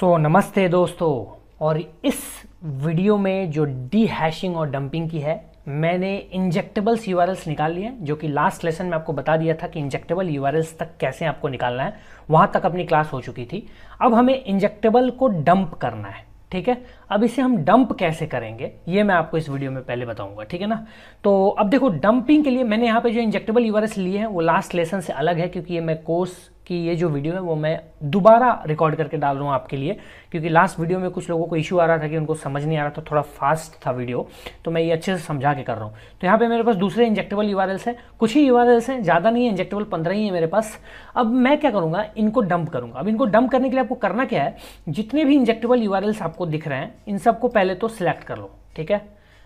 सो so, नमस्ते दोस्तों और इस वीडियो में जो डी हैशिंग और डंपिंग की है मैंने इंजेक्टेबल्स यू निकाल लिए जो कि लास्ट लेसन में आपको बता दिया था कि इंजेक्टेबल यू तक कैसे आपको निकालना है वहाँ तक अपनी क्लास हो चुकी थी अब हमें इंजेक्टेबल को डंप करना है ठीक है अब इसे हम डंप कैसे करेंगे ये मैं आपको इस वीडियो में पहले बताऊंगा ठीक है ना तो अब देखो डंपिंग के लिए मैंने यहाँ पे जो इंजेक्टेबल यूआरएस लिए हैं वो लास्ट लेसन से अलग है क्योंकि ये मैं कोर्स कि ये जो वीडियो है वो मैं दोबारा रिकॉर्ड करके डाल रहा हूँ आपके लिए क्योंकि लास्ट वीडियो में कुछ लोगों को इशू आ रहा था कि उनको समझ नहीं आ रहा था थोड़ा फास्ट था वीडियो तो मैं ये अच्छे से समझा के कर रहा हूँ तो यहाँ पे मेरे पास दूसरे इंजेक्टेबल यू हैं कुछ ही यू हैं ज़्यादा नहीं है इंजेक्टेबल पंद्रह ही है मेरे पास अब मैं क्या करूँगा इनको डंप करूँगा अब इनको डंप करने के लिए आपको करना क्या है जितने भी इंजेक्टेबल यू आपको दिख रहे हैं इन सबको पहले तो सिलेक्ट कर लो ठीक है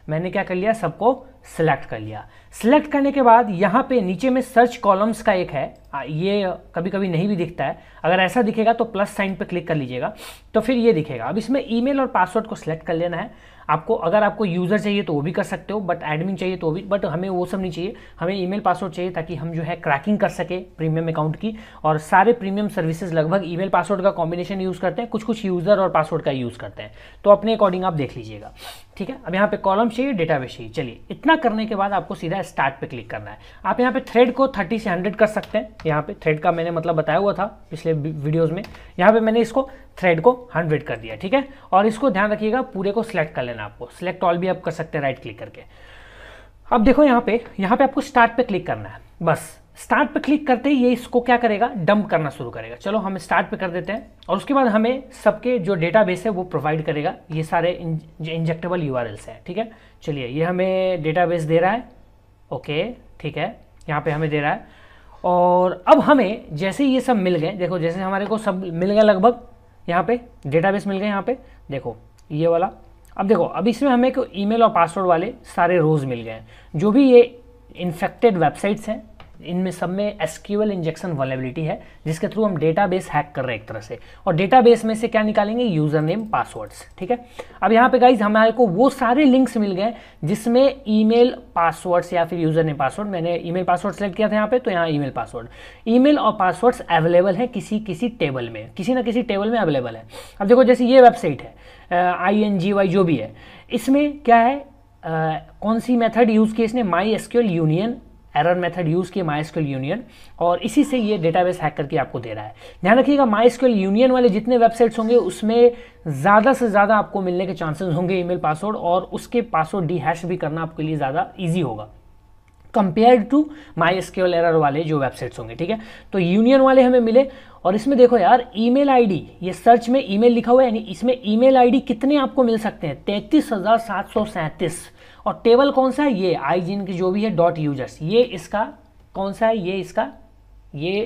मैंने क्या कर लिया सबको सेलेक्ट कर लिया सेलेक्ट करने के बाद यहाँ पे नीचे में सर्च कॉलम्स का एक है ये कभी कभी नहीं भी दिखता है अगर ऐसा दिखेगा तो प्लस साइन पे क्लिक कर लीजिएगा तो फिर ये दिखेगा अब इसमें ईमेल और पासवर्ड को सिलेक्ट कर लेना है आपको अगर आपको यूज़र चाहिए तो वो भी कर सकते हो बट एडमिन चाहिए तो भी बट हमें वो सब नहीं चाहिए हमें ई पासवर्ड चाहिए ताकि हम जो है क्रैकिंग कर सके प्रीमियम अकाउंट की और सारे प्रीमियम सर्विसेज लगभग ई पासवर्ड का कॉम्बिनेशन यूज़ करते हैं कुछ कुछ यूज़र और पासवर्ड का यूज़ करते हैं तो अपने अकॉर्डिंग आप देख लीजिएगा ठीक है अब यहाँ पे कॉलम चाहिए डेटाबेस चाहिए चलिए इतना इतना करने के बाद आपको सीधा स्टार्ट पे क्लिक करना है आप यहाँ पे थ्रेड को 30 से 100 कर सकते हैं यहाँ पे थ्रेड का मैंने मतलब बताया हुआ था पिछले वीडियोस में यहाँ पे मैंने इसको थ्रेड को 100 कर दिया ठीक है और इसको ध्यान रखिएगा पूरे को सिलेक्ट कर लेना आपको सिलेक्ट ऑल भी आप कर सकते हैं राइट क्लिक करके अब देखो यहाँ पे यहाँ पे आपको स्टार्ट पे क्लिक करना है बस स्टार्ट पे क्लिक करते ही ये इसको क्या करेगा डंप करना शुरू करेगा चलो हम स्टार्ट पे कर देते हैं और उसके बाद हमें सबके जो डेटाबेस है वो प्रोवाइड करेगा ये सारे जो इंजेक्टेबल यू हैं ठीक है चलिए ये हमें डेटाबेस दे रहा है ओके ठीक है यहाँ पे हमें दे रहा है और अब हमें जैसे ये सब मिल गए देखो जैसे हमारे को सब मिल गए लगभग यहाँ पे डेटाबेस मिल गए यहाँ पे देखो ये वाला अब देखो अब इसमें हमें को ईमेल और पासवर्ड वाले सारे रोज़ मिल गए हैं जो भी ये इन्फेक्टेड वेबसाइट्स हैं इनमें सब में एसक्यूएल इंजेक्शन वॉलेबिलिटी है जिसके थ्रू हम डेटाबेस हैक कर रहे हैं एक तरह से और डेटाबेस में से क्या निकालेंगे यूज़र नेम पासवर्ड्स ठीक है अब यहाँ पे गाइज हमारे को वो सारे लिंक्स मिल गए जिसमें ईमेल पासवर्ड्स या फिर यूज़र नेम पासवर्ड मैंने ईमेल पासवर्ड सेलेक्ट किया था यहाँ पे तो यहाँ ईमेल पासवर्ड ईमेल और पासवर्ड्स अवेलेबल है किसी किसी टेबल में किसी ना किसी टेबल में अवेलेबल है अब देखो जैसे ये वेबसाइट है आई एन जी वाई जो भी है इसमें क्या है Uh, कौन सी मेथड यूज़ की इसने MySQL union error method use MySQL union और इसी से ये डेटाबेस हैक करके आपको दे रहा है ध्यान रखिएगा माइस्क्यूल यूनियन वाले जितने वेबसाइट्स होंगे उसमें ज़्यादा से ज़्यादा आपको मिलने के चांसेस होंगे ईमेल पासवर्ड और उसके पासवर्ड डी हैश भी करना आपके लिए ज़्यादा ईजी होगा compare to MySQL error वाले जो वेबसाइट्स होंगे ठीक है तो यूनियन वाले हमें मिले और इसमें देखो यार ईमेल आईडी ये सर्च में ईमेल लिखा हुआ है यानी इसमें ईमेल आईडी कितने आपको मिल सकते हैं तैंतीस हज़ार सात सौ सैंतीस और टेबल कौन सा है ये आई जिन की जो भी है डॉट यूजर्स ये इसका कौन सा है ये इसका ये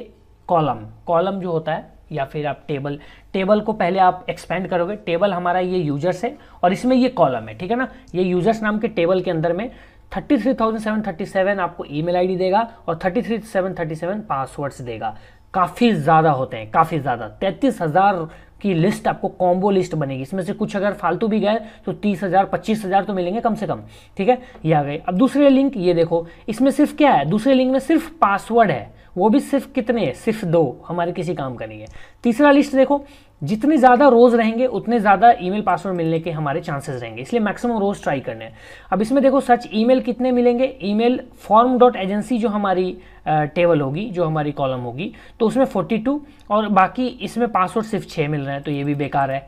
कॉलम कॉलम जो होता है या फिर आप टेबल टेबल को पहले आप एक्सपेंड करोगे टेबल हमारा ये यूजर्स है और इसमें ये कॉलम है ठीक है ना ये यूजर्स नाम के टेबल के अंदर में 33,737 आपको ईमेल आईडी देगा और 33,737 पासवर्ड्स देगा काफ़ी ज़्यादा होते हैं काफ़ी ज़्यादा तैतीस हज़ार की लिस्ट आपको कॉम्बो लिस्ट बनेगी इसमें से कुछ अगर फालतू भी गए तो तीस हज़ार पच्चीस हज़ार तो मिलेंगे कम से कम ठीक है ये आ गए अब दूसरे लिंक ये देखो इसमें सिर्फ क्या है दूसरे लिंक में सिर्फ पासवर्ड है वो भी सिर्फ कितने है सिर्फ दो हमारे किसी काम का नहीं है तीसरा लिस्ट देखो जितने ज़्यादा रोज़ रहेंगे उतने ज़्यादा ईमेल पासवर्ड मिलने के हमारे चांसेस रहेंगे इसलिए मैक्सिमम रोज़ ट्राई करने हैं अब इसमें देखो सच ईमेल कितने मिलेंगे ईमेल फॉर्म डॉट एजेंसी जो हमारी टेबल होगी जो हमारी कॉलम होगी तो उसमें 42 और बाकी इसमें पासवर्ड सिर्फ छः मिल रहे हैं तो ये भी बेकार है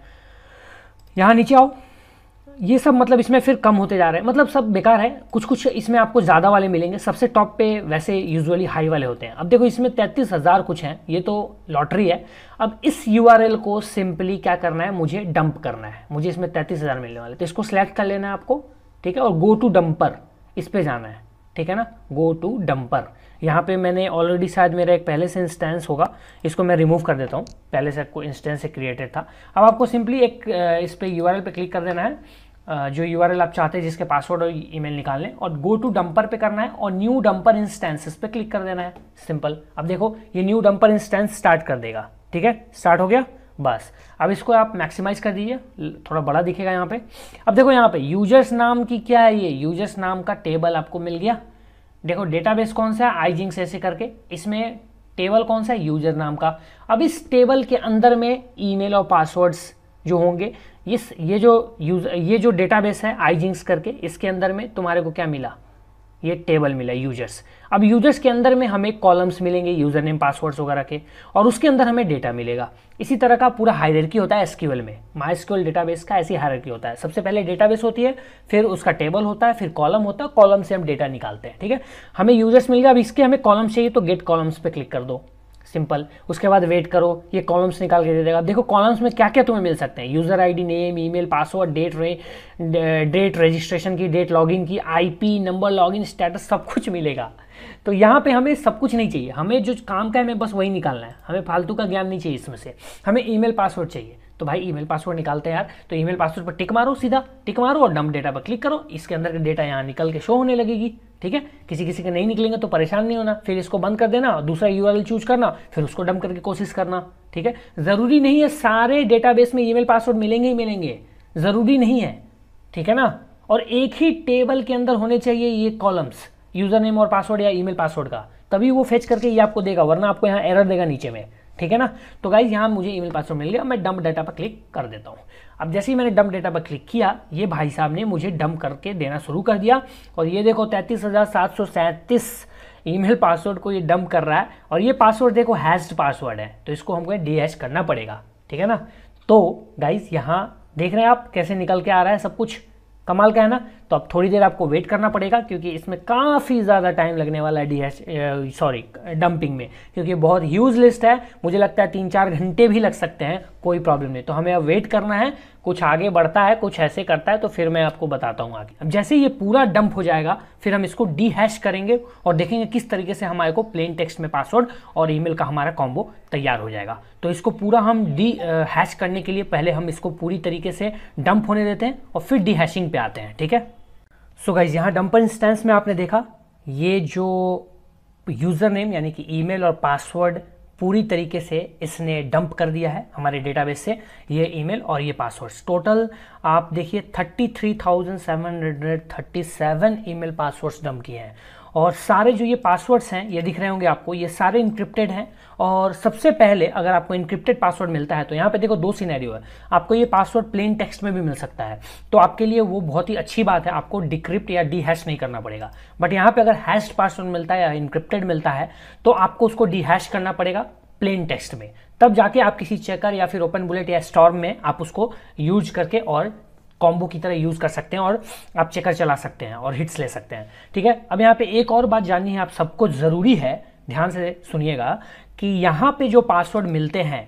यहाँ नीचे आओ ये सब मतलब इसमें फिर कम होते जा रहे हैं मतलब सब बेकार है कुछ कुछ इसमें आपको ज़्यादा वाले मिलेंगे सबसे टॉप पे वैसे यूजुअली हाई वाले होते हैं अब देखो इसमें तैंतीस हज़ार कुछ हैं ये तो लॉटरी है अब इस यू को सिंपली क्या करना है मुझे डंप करना है मुझे इसमें तैंतीस हज़ार मिलने वाले तो इसको सेलेक्ट कर लेना है आपको ठीक है और गो टू डंपर इस पर जाना है ठीक है ना गो टू डंपर यहाँ पे मैंने ऑलरेडी शायद मेरा एक पहले से इंस्टेंस होगा इसको मैं रिमूव कर देता हूँ पहले से आपको इंस्टेंस से क्रिएटेड था अब आपको सिंपली एक इस पर यू पे क्लिक कर देना है जो यू आप चाहते हैं जिसके पासवर्ड और ईमेल निकाल लें और गो टू डंपर पे करना है और न्यू डंपर इंस्टेंसेस पे क्लिक कर देना है सिंपल अब देखो ये न्यू डंपर इंस्टेंस स्टार्ट कर देगा ठीक है स्टार्ट हो गया बस अब इसको आप मैक्सिमाइज कर दीजिए थोड़ा बड़ा दिखेगा यहाँ पे अब देखो यहाँ पे यूजर्स नाम की क्या है ये यूजर्स नाम का टेबल आपको मिल गया देखो डेटाबेस कौन सा है आईजिंक्स ऐसे करके इसमें टेबल कौन सा है यूजर नाम का अब इस टेबल के अंदर में ईमेल और पासवर्ड्स जो होंगे इस ये जो यूज ये जो डेटाबेस है आईजिंक्स करके इसके अंदर में तुम्हारे को क्या मिला ये टेबल मिला यूजर्स अब यूजर्स के अंदर में हमें कॉलम्स मिलेंगे यूजर नेम पासवर्ड्स वगैरह के और उसके अंदर हमें डेटा मिलेगा इसी तरह का पूरा हायरकी होता है एसक्यूएल में माइस्क्यूएल डेटाबेस का ऐसी हायरकी होता है सबसे पहले डेटाबेस होती है फिर उसका टेबल होता है फिर कॉलम होता है कॉलम से हम डेटा निकालते हैं ठीक है हमें यूजर्स मिल गया अब इसके हमें कॉलम चाहिए तो गेट कॉलम्स पर क्लिक कर दो सिंपल उसके बाद वेट करो ये कॉलम्स निकाल के दे देगा देखो कॉलम्स में क्या क्या तुम्हें मिल सकते हैं user ID name email password date रे डेट रजिस्ट्रेशन की डेट लॉगिन की आईपी नंबर लॉगिन स्टेटस सब कुछ मिलेगा तो यहाँ पे हमें सब कुछ नहीं चाहिए हमें जो काम का है हमें बस वही निकालना है हमें फालतू का ज्ञान नहीं चाहिए इसमें से हमें मेल पासवर्ड चाहिए तो भाई ईमेल पासवर्ड निकालते हैं यार तो ईमेल पासवर्ड पर टिक मारो सीधा टिक मारो और डम डेटा पर क्लिक करो इसके अंदर का डेटा यहाँ निकल के शो होने लगेगी ठीक है किसी किसी के नहीं निकलेंगे तो परेशान नहीं होना फिर इसको बंद कर देना दूसरा यू चूज करना फिर उसको डंप करके कोशिश करना ठीक है ज़रूरी नहीं है सारे डेटाबेस में ईमेल पासवर्ड मिलेंगे ही मिलेंगे ज़रूरी नहीं है ठीक है ना और एक ही टेबल के अंदर होने चाहिए ये कॉलम्स यूज़र नेम और पासवर्ड या ईमेल पासवर्ड का तभी वो फेच करके ये आपको देगा वरना आपको यहाँ एरर देगा नीचे में ठीक है ना तो गाइज यहाँ मुझे ईमेल पासवर्ड मिल गया मैं डम्प डाटा पर क्लिक कर देता हूँ अब जैसे ही मैंने डम्प डाटा पर क्लिक किया ये भाई साहब ने मुझे डम्प करके देना शुरू कर दिया और ये देखो तैंतीस हज़ार सात सौ सैंतीस ईमेल पासवर्ड को ये डम्प कर रहा है और ये पासवर्ड देखो हैस्ड पासवर्ड है तो इसको हमको डी हैश करना पड़ेगा ठीक है ना तो गाइज यहाँ देख रहे हैं आप कैसे निकल के आ रहा है सब कुछ कमाल का है ना तो अब थोड़ी देर आपको वेट करना पड़ेगा क्योंकि इसमें काफ़ी ज़्यादा टाइम लगने वाला है डी सॉरी डंपिंग में क्योंकि बहुत ह्यूज लिस्ट है मुझे लगता है तीन चार घंटे भी लग सकते हैं कोई प्रॉब्लम नहीं तो हमें अब वेट करना है कुछ आगे बढ़ता है कुछ ऐसे करता है तो फिर मैं आपको बताता हूँ आगे अब जैसे ये पूरा डंप हो जाएगा फिर हम इसको डी हैश करेंगे और देखेंगे किस तरीके से हमारे को प्लेन टेक्स्ट में पासवर्ड और ईमेल का हमारा कॉम्बो तैयार हो जाएगा तो इसको पूरा हम डी हैश करने के लिए पहले हम इसको पूरी तरीके से डंप होने देते हैं और फिर डी हैशिंग पे आते हैं ठीक है सो गाइज यहाँ डंपर इंस्टेंस में आपने देखा ये जो यूज़र नेम यानी कि ईमेल और पासवर्ड पूरी तरीके से इसने डंप कर दिया है हमारे डेटाबेस से ये ईमेल और ये पासवर्ड्स टोटल आप देखिए 33,737 ईमेल पासवर्ड्स डंप किए हैं और सारे जो ये पासवर्ड्स हैं ये दिख रहे होंगे आपको ये सारे इंक्रिप्टेड हैं और सबसे पहले अगर आपको इंक्रिप्टेड पासवर्ड मिलता है तो यहाँ पे देखो दो सिनेरियो है आपको ये पासवर्ड प्लेन टेक्स्ट में भी मिल सकता है तो आपके लिए वो बहुत ही अच्छी बात है आपको डिक्रिप्ट या डी हैश नहीं करना पड़ेगा बट यहाँ पे अगर हैश पासवर्ड मिलता है या इंक्रिप्टेड मिलता है तो आपको उसको डीहैश करना पड़ेगा प्लेन टेक्स्ट में तब जाके आप किसी चेकर या फिर ओपन बुलेट या स्टॉर्म में आप उसको यूज करके और कॉम्बो की तरह यूज़ कर सकते हैं और आप चेकर चला सकते हैं और हिट्स ले सकते हैं ठीक है अब यहाँ पे एक और बात जाननी है आप सबको ज़रूरी है ध्यान से सुनिएगा कि यहाँ पे जो पासवर्ड मिलते हैं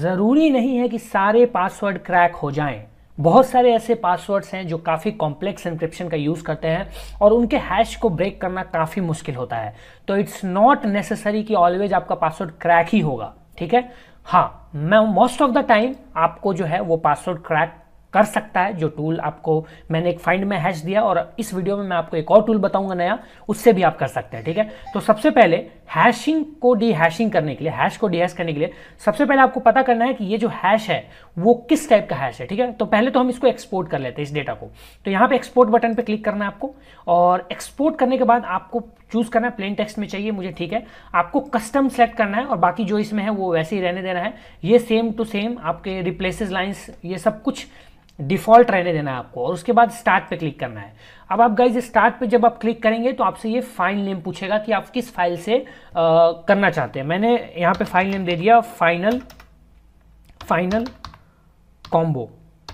ज़रूरी नहीं है कि सारे पासवर्ड क्रैक हो जाएं बहुत सारे ऐसे पासवर्ड्स हैं जो काफ़ी कॉम्प्लेक्स इंक्रिप्शन का यूज़ करते हैं और उनके हैश को ब्रेक करना काफ़ी मुश्किल होता है तो इट्स नॉट नेसेसरी कि ऑलवेज आपका पासवर्ड क्रैक ही होगा ठीक है हाँ मैं मोस्ट ऑफ द टाइम आपको जो है वो पासवर्ड क्रैक कर सकता है जो टूल आपको मैंने एक फाइंड में हैश दिया और इस वीडियो में मैं आपको एक और टूल बताऊंगा नया उससे भी आप कर सकते हैं ठीक है तो सबसे पहले हैशिंग को डी हैशिंग करने के लिए हैश को डी हैश करने के लिए सबसे पहले आपको पता करना है कि ये जो हैश है वो किस टाइप का हैश है ठीक है तो पहले तो हम इसको एक्सपोर्ट कर लेते हैं इस डेटा को तो यहाँ पे एक्सपोर्ट बटन पे क्लिक करना है आपको और एक्सपोर्ट करने के बाद आपको चूज़ करना है प्लेन टेक्स्ट में चाहिए मुझे ठीक है आपको कस्टम सेलेक्ट करना है और बाकी जो इसमें है वो वैसे ही रहने देना है ये सेम टू सेम आपके रिप्लेसेज लाइन्स ये सब कुछ डिफ़ॉल्ट रहने देना है आपको और उसके बाद स्टार्ट पे क्लिक करना है अब आप गाइज स्टार्ट पे जब आप क्लिक करेंगे तो आपसे ये फाइल नेम पूछेगा कि आप किस फाइल से आ, करना चाहते हैं मैंने यहाँ पे फाइल नेम दे दिया फाइनल फाइनल कॉम्बो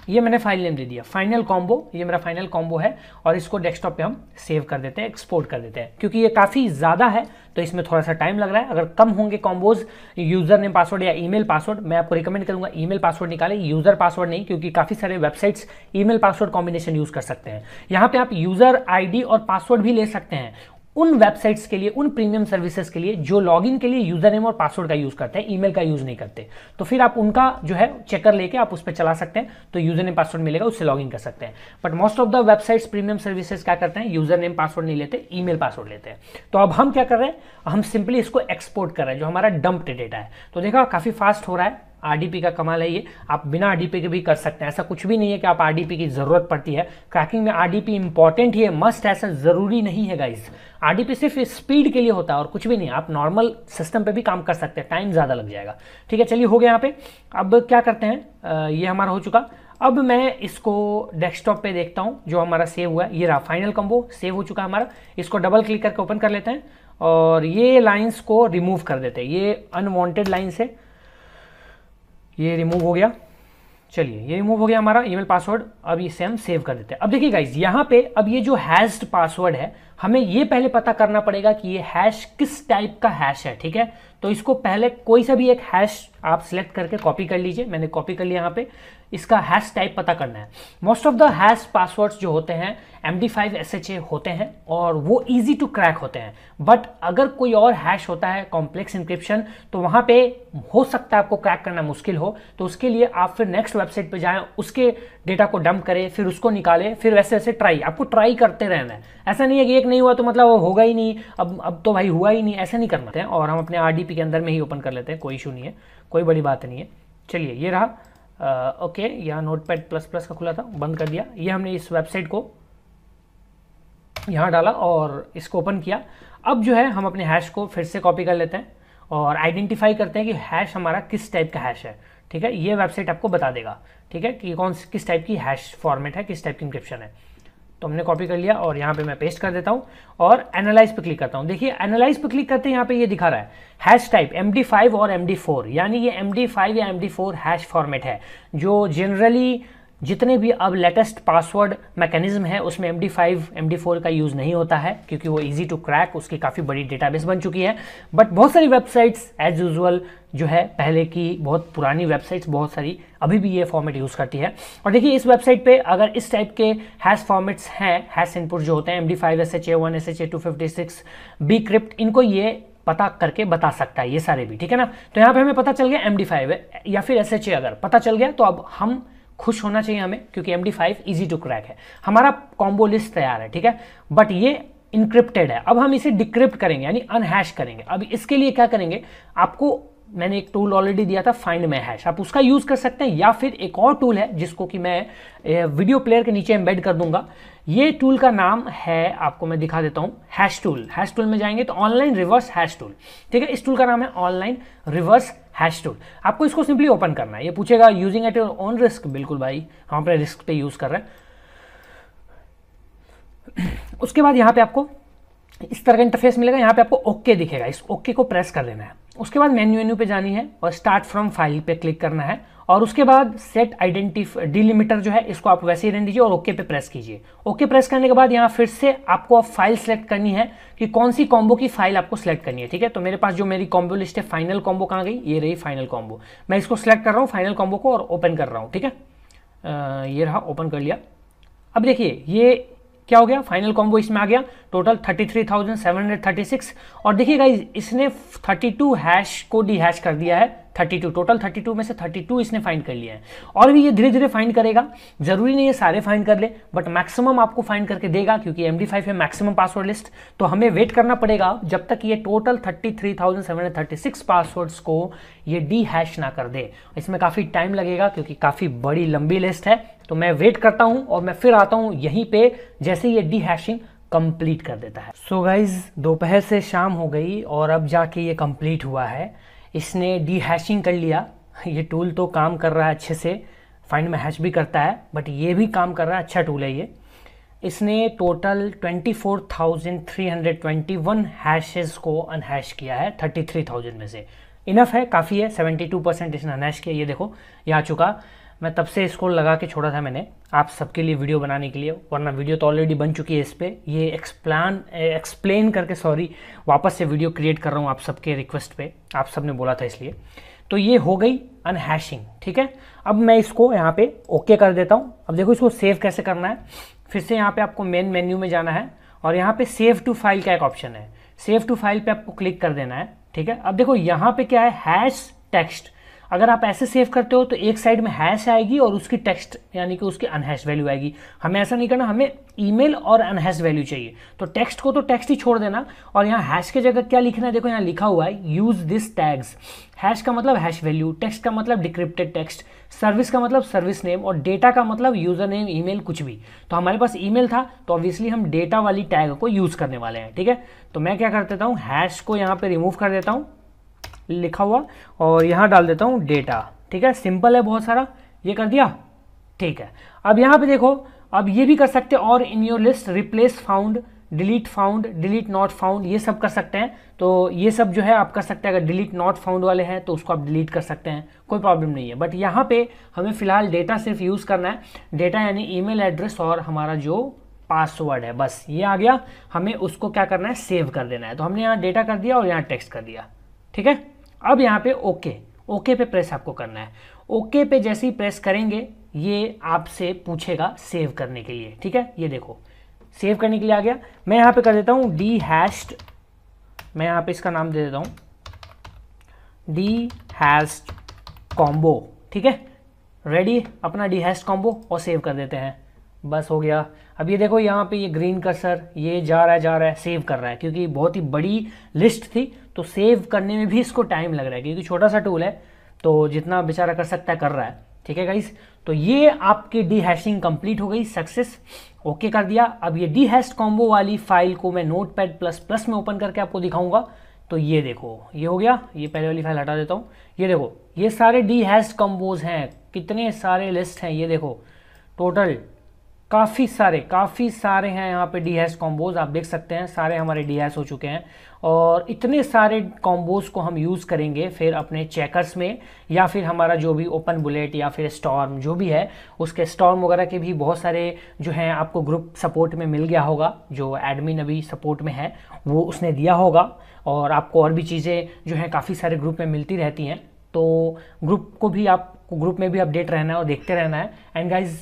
ये मैंने फाइल नेम दे दिया फाइनल कॉम्बो ये मेरा फाइनल कॉम्बो है और इसको डेस्कटॉप पे हम सेव कर देते हैं एक्सपोर्ट कर देते हैं क्योंकि ये काफ़ी ज़्यादा है तो इसमें थोड़ा सा टाइम लग रहा है अगर कम होंगे कॉम्बोज यूजर नेम पासवर्ड या ईमेल पासवर्ड मैं आपको रिकमेंड करूंगा ईमेल पासवर्ड निकालें यूजर पासवर्ड नहीं क्योंकि काफ़ी सारे websites email password combination use कर सकते हैं यहाँ पे आप यूजर आईडी और पासवर्ड भी ले सकते हैं उन वेबसाइट्स के लिए उन प्रीमियम सर्विसेज के लिए जो लॉगिन के लिए यूजर नेम और पासवर्ड का यूज़ करते हैं ईमेल का यूज़ नहीं करते तो फिर आप उनका जो है चेकर लेके आप उस पर चला सकते हैं तो यूजर नेम पासवर्ड मिलेगा उससे लॉगिन कर सकते हैं but most of the websites premium services क्या करते हैं यूजर नेम पासवर्ड नहीं लेते ई पासवर्ड लेते हैं तो अब हम क्या कर रहे हैं हम सिंपली इसको एक्सपोर्ट कर रहे हैं जो हमारा डंप डेटा है तो देखा काफ़ी फास्ट हो रहा है आरडीपी का कमाल है ये आप बिना आरडीपी के भी कर सकते हैं ऐसा कुछ भी नहीं है कि आप आरडीपी की ज़रूरत पड़ती है क्रैकिंग में आरडीपी इंपॉर्टेंट ही है मस्ट ऐसा ज़रूरी नहीं है गाइज आरडीपी सिर्फ स्पीड के लिए होता है और कुछ भी नहीं आप नॉर्मल सिस्टम पर भी काम कर सकते हैं टाइम ज़्यादा लग जाएगा ठीक है चलिए हो गया यहाँ पे अब क्या करते हैं ये हमारा हो चुका अब मैं इसको डेस्कटॉप पे देखता हूँ जो हमारा सेव हुआ है ये रहा फाइनल कम्बो सेव हो चुका हमारा इसको डबल क्लिक करके ओपन कर लेते हैं और ये लाइन्स को रिमूव कर देते हैं ये अनवांटेड लाइन्स है ये रिमूव हो गया चलिए ये रिमूव हो गया हमारा ईमेल पासवर्ड अब इसे हम सेव कर देते हैं अब देखिए गाइज यहाँ पे अब ये जो हैश्ड पासवर्ड है हमें ये पहले पता करना पड़ेगा कि ये हैश किस टाइप का हैश है ठीक है तो इसको पहले कोई सा भी एक हैश आप सेलेक्ट करके कॉपी कर लीजिए मैंने कॉपी कर लिया यहाँ पे इसका हैश टाइप पता करना है most of the hash passwords जो होते हैं M D five S H A होते हैं और वो ईजी टू क्रैक होते हैं बट अगर कोई और हैश होता है कॉम्प्लेक्स इंक्रिप्शन तो वहाँ पे हो सकता है आपको क्रैक करना मुश्किल हो तो उसके लिए आप फिर नेक्स्ट वेबसाइट पर जाएँ उसके डेटा को डंप करें फिर उसको निकालें फिर वैसे वैसे ट्राई आपको ट्राई करते रहना है ऐसा नहीं है कि एक नहीं हुआ तो मतलब होगा ही नहीं अब अब तो भाई हुआ ही नहीं ऐसा नहीं करना है और हम अपने आर डी पी के अंदर में ही ओपन कर लेते हैं कोई इशू नहीं है कोई बड़ी बात नहीं है चलिए ये रहा आ, ओके यहाँ नोट पैड प्लस प्लस का खुला था बंद कर दिया ये हमने इस वेबसाइट को यहाँ डाला और इसको ओपन किया अब जो है हम अपने हैश को फिर से कॉपी कर लेते हैं और आइडेंटिफाई करते हैं कि हैश हमारा किस टाइप का हैश है ठीक है ये वेबसाइट आपको बता देगा ठीक है कि कौन किस टाइप की हैश फॉर्मेट है किस टाइप की इंक्रिप्शन है तो हमने कॉपी कर लिया और यहाँ पे मैं पेस्ट कर देता हूँ और एनालाइज पे क्लिक करता हूँ देखिए एनालाइज पे क्लिक करते हैं यहाँ पे ये यह दिखा रहा है हैश टाइप एम और एम यानी ये एम या एम हैश फॉर्मेट है जो जनरली जितने भी अब लेटेस्ट पासवर्ड मैकेनिज्म है उसमें M D five M D four का यूज़ नहीं होता है क्योंकि वो इजी टू क्रैक उसकी काफ़ी बड़ी डेटाबेस बन चुकी है बट बहुत सारी वेबसाइट्स एज यूजल जो है पहले की बहुत पुरानी वेबसाइट्स बहुत सारी अभी भी ये फॉर्मेट यूज़ करती है और देखिए इस वेबसाइट पे अगर इस टाइप के हैश फॉर्मेट्स हैं हैश इनपुट जो होते हैं M D five S H A one S H A two fifty six bcrypt इनको ये पता करके बता सकता है ये सारे भी ठीक है ना तो यहाँ पे हमें पता चल गया एम डी फाइव या फिर एस एच ए अगर पता चल गया तो अब हम खुश होना चाहिए हमें क्योंकि M D five easy to crack है हमारा कॉम्बो लिस्ट तैयार है ठीक है बट ये इंक्रिप्टेड है अब हम इसे डिक्रिप्ट करेंगे यानी अनहैश करेंगे अब इसके लिए क्या करेंगे आपको मैंने एक टूल ऑलरेडी दिया था फाइंड माई हैश आप उसका यूज़ कर सकते हैं या फिर एक और टूल है जिसको कि मैं वीडियो प्लेयर के नीचे एम्बेड कर दूंगा ये टूल का नाम है आपको मैं दिखा देता हूं हैश टूल हैश टूल में जाएंगे तो ऑनलाइन रिवर्स हैश टूल ठीक है इस टूल का नाम है ऑनलाइन रिवर्स हैश टूल आपको इसको सिंपली ओपन करना है ये पूछेगा using at your own risk बिल्कुल भाई हम अपने रिस्क पे यूज़ कर रहे हैं उसके बाद यहां पे आपको इस तरह का इंटरफेस मिलेगा यहां पे आपको ओके okay दिखेगा इस ओके okay को प्रेस कर लेना है उसके बाद मेन्यू मेन्यू पे जानी है और स्टार्ट फ्रॉम फाइल पे क्लिक करना है और उसके बाद सेट आइडेंटिफ डिलिमिटर जो है इसको आप वैसे ही रहने दीजिए और ओके पे प्रेस कीजिए ओके प्रेस करने के बाद यहाँ फिर से आपको अब फाइल सेलेक्ट करनी है कि कौन सी कॉम्बो की फाइल आपको सेलेक्ट करनी है ठीक है तो मेरे पास जो मेरी कॉम्बो लिस्ट है फाइनल कॉम्बो कहाँ गई ये रही फाइनल कॉम्बो मैं इसको सेलेक्ट कर रहा हूँ फाइनल कॉम्बो को और ओपन कर रहा हूँ ठीक है ये रहा ओपन कर लिया अब देखिए ये क्या हो गया फाइनल कॉम्बो इसमें आ गया टोटल 33,736 और देखिए गाइज इसने 32 हैश को डी हैश कर दिया है टू टोटल टू में से थर्टी टू इसने फाइंड कर लिया है और भी ये धीरे धीरे फाइंड करेगा जरूरी नहीं है सारे फाइंड कर ले बट मैक्सिमम आपको फाइंड करके देगा क्योंकि एम डी फाइव है मैक्सिमम पासवर्ड लिस्ट तो हमें वेट करना पड़ेगा जब तक ये total thirty thirty three thousand seven hundred six passwords को ये डी हैश ना कर दे इसमें काफ़ी टाइम लगेगा क्योंकि काफ़ी बड़ी लंबी लिस्ट है तो मैं वेट करता हूँ और मैं फिर आता हूँ यहीं पर जैसे ये डी हैशिंग कंप्लीट कर देता है सो गाइज दोपहर से शाम हो गई और अब जाके ये कंप्लीट हुआ है इसने हैशिंग कर लिया ये टूल तो काम कर रहा है अच्छे से फाइंड में हैश भी करता है बट ये भी काम कर रहा है अच्छा टूल है ये इसने टोटल 24,321 हैशेस को अनहैश किया है 33,000 में से इनफ है काफ़ी है 72 परसेंट इसने अनहैश किया ये देखो ये आ चुका मैं तब से इसको लगा के छोड़ा था मैंने आप सबके लिए वीडियो बनाने के लिए वरना वीडियो तो ऑलरेडी बन चुकी है इस पर ये एक्सप्लान एक्सप्लेन करके सॉरी वापस से वीडियो क्रिएट कर रहा हूँ आप सबके रिक्वेस्ट पे आप सब ने बोला था इसलिए तो ये हो गई अनहैशिंग ठीक है अब मैं इसको यहाँ पे ओके कर देता हूँ अब देखो इसको सेव कैसे करना है फिर से यहाँ पे आपको मेन मेन्यू में जाना है और यहाँ पे सेव टू फाइल का एक ऑप्शन है सेव टू फाइल पे आपको क्लिक कर देना है ठीक है अब देखो यहाँ पे क्या है हैश टेक्स्ट अगर आप ऐसे सेव करते हो तो एक साइड में हैश आएगी और उसकी टेक्स्ट यानी कि उसकी अनहैश वैल्यू आएगी हमें ऐसा नहीं करना हमें ईमेल और अनहैश वैल्यू चाहिए तो टेक्स्ट को तो टेक्स्ट ही छोड़ देना और यहाँ हैश की जगह क्या लिखना है देखो यहाँ लिखा हुआ है यूज़ दिस टैग्स हैश का मतलब हैश वैल्यू टेक्स्ट का मतलब डिक्रिप्टेड टेक्स्ट सर्विस का मतलब सर्विस नेम और डेटा का मतलब यूज़र नेम मेल कुछ भी तो हमारे पास मेल था तो ऑब्वियसली हम डेटा वाली टैग को यूज़ करने वाले हैं ठीक है तो मैं क्या कर देता हूँ हैश को यहाँ पर रिमूव कर देता हूँ लिखा हुआ और यहाँ डाल देता हूँ डेटा ठीक है सिंपल है बहुत सारा ये कर दिया ठीक है अब यहाँ पे देखो अब ये भी कर सकते हैं और in your list replace found delete found delete not found ये सब कर सकते हैं तो ये सब जो है आप कर सकते हैं अगर डिलीट नॉट फाउंड वाले हैं तो उसको आप डिलीट कर सकते हैं कोई प्रॉब्लम नहीं है बट यहाँ पे हमें फिलहाल डेटा सिर्फ यूज़ करना है डेटा यानी ई एड्रेस और हमारा जो पासवर्ड है बस ये आ गया हमें उसको क्या करना है सेव कर देना है तो हमने यहाँ डेटा कर दिया और यहाँ टेक्स्ट कर दिया ठीक है अब यहाँ पे ओके ओके पे प्रेस आपको करना है ओके पे जैसे ही प्रेस करेंगे ये आपसे पूछेगा सेव करने के लिए ठीक है ये देखो सेव करने के लिए आ गया मैं यहाँ पे कर देता हूँ डी हैस्ट मैं यहाँ पे इसका नाम दे देता हूँ डी हैस्ट कॉम्बो ठीक है रेडी अपना डी हैस्ट कॉम्बो और सेव कर देते हैं बस हो गया अब ये देखो यहाँ पे ये ग्रीन कर्सर ये जा रहा है जा रहा है सेव कर रहा है क्योंकि बहुत ही बड़ी लिस्ट थी तो सेव करने में भी इसको टाइम लग रहा है क्योंकि छोटा सा टूल है तो जितना बेचारा कर सकता है कर रहा है ठीक है गाइस तो ये आपकी डी हैशिंग कंप्लीट हो गई सक्सेस ओके कर दिया अब ये डी हैश कॉम्बो वाली फाइल को मैं नोट पैड प्लस प्लस में ओपन करके आपको दिखाऊंगा तो ये देखो ये हो गया ये पहले वाली फाइल हटा देता हूँ ये देखो ये सारे डी हैश कॉम्बोज हैं कितने सारे लिस्ट हैं ये देखो टोटल काफ़ी सारे काफ़ी सारे हैं यहाँ पे डी हैस कॉम्बोज आप देख सकते हैं सारे हमारे डी हैस हो चुके हैं और इतने सारे कॉम्बोज को हम यूज़ करेंगे फिर अपने चेकर्स में या फिर हमारा जो भी ओपन बुलेट या फिर स्टॉर्म जो भी है उसके स्टॉर्म वगैरह के भी बहुत सारे जो हैं आपको ग्रुप सपोर्ट में मिल गया होगा जो एडमिन अभी सपोर्ट में है वो उसने दिया होगा और आपको और भी चीज़ें जो हैं काफ़ी सारे ग्रुप में मिलती रहती हैं तो ग्रुप को भी आप ग्रुप में भी अपडेट रहना है और देखते रहना है and guys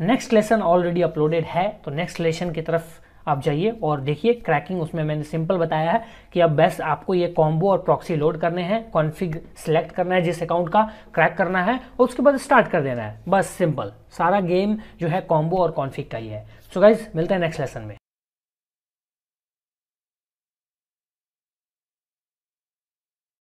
next lesson already uploaded है तो नेक्स्ट लेसन की तरफ आप जाइए और देखिए क्रैकिंग उसमें मैंने सिंपल बताया है कि अब बेस्ट आपको ये कॉम्बो और प्रॉक्सी लोड करने हैं कॉन्फ़िग सेलेक्ट करना है जिस अकाउंट का क्रैक करना है और उसके बाद स्टार्ट कर देना है बस सिंपल सारा गेम जो है कॉम्बो और कॉन्फ़िग का ही है सो so गाइज मिलता है नेक्स्ट लेसन में